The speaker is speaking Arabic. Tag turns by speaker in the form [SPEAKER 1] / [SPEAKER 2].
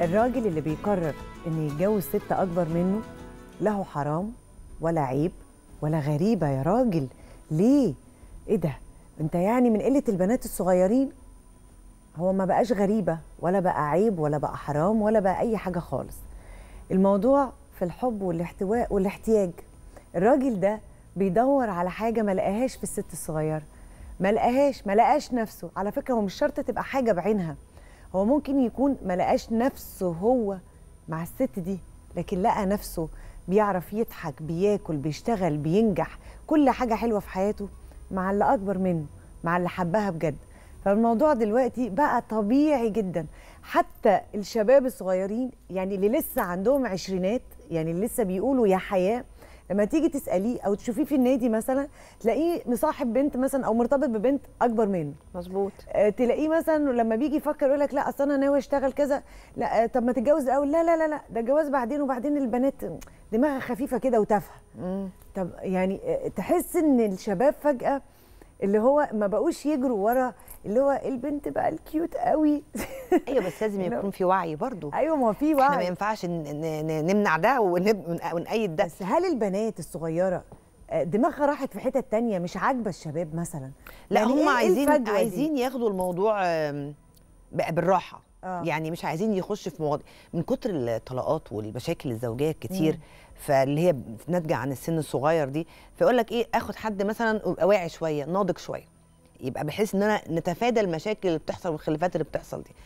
[SPEAKER 1] الراجل اللي بيقرر ان يتجوز ست أكبر منه له حرام ولا عيب ولا غريبة يا راجل ليه؟ إيه ده؟ أنت يعني من قلة البنات الصغيرين هو ما بقاش غريبة ولا بقى عيب ولا بقى حرام ولا بقى أي حاجة خالص الموضوع في الحب والاحتواء والاحتياج الراجل ده بيدور على حاجة ما لقاهاش في الست الصغيرة ما لقاهاش ما لقاش نفسه على فكرة هو مش شرط تبقى حاجة بعينها هو ممكن يكون ما لقاش نفسه هو مع الست دي لكن لقى نفسه بيعرف يضحك بياكل بيشتغل بينجح كل حاجة حلوة في حياته مع اللي أكبر منه مع اللي حبها بجد فالموضوع دلوقتي بقى طبيعي جدا حتى الشباب الصغيرين يعني اللي لسه عندهم عشرينات يعني اللي لسه بيقولوا يا حياه لما تيجي تساليه او تشوفيه في النادي مثلا تلاقيه مصاحب بنت مثلا او مرتبط ببنت اكبر منه مظبوط آه، تلاقيه مثلا لما بيجي يفكر يقول لك لا اصل انا ناوي اشتغل كذا لا آه، طب ما تتجوز الاول لا لا لا لا ده الجواز بعدين وبعدين البنات دماغها خفيفه كده وتافهه طب يعني آه، تحس ان الشباب فجاه اللي هو ما بقوش يجروا ورا اللي هو البنت بقى الكيوت قوي ايوه بس لازم يكون في وعي برضو ايوه ما هو في وعي احنا ما ينفعش نمنع ده ونأيد ده بس هل البنات الصغيره آه، دماغها راحت في حتت تانية مش عاجبه الشباب مثلا لا يعني هم إيه عايزين عايزين ياخدوا الموضوع بالراحه آه. يعني مش
[SPEAKER 2] عايزين يخش في مواضيع من كتر الطلاقات والمشاكل الزوجيه كتير فاللي هي ناتجه عن السن الصغير دي فيقول لك ايه اخد حد مثلا يبقى واعي شويه ناضج شويه يبقى بحيث ان انا نتفادى المشاكل اللي بتحصل والخلافات اللي بتحصل دي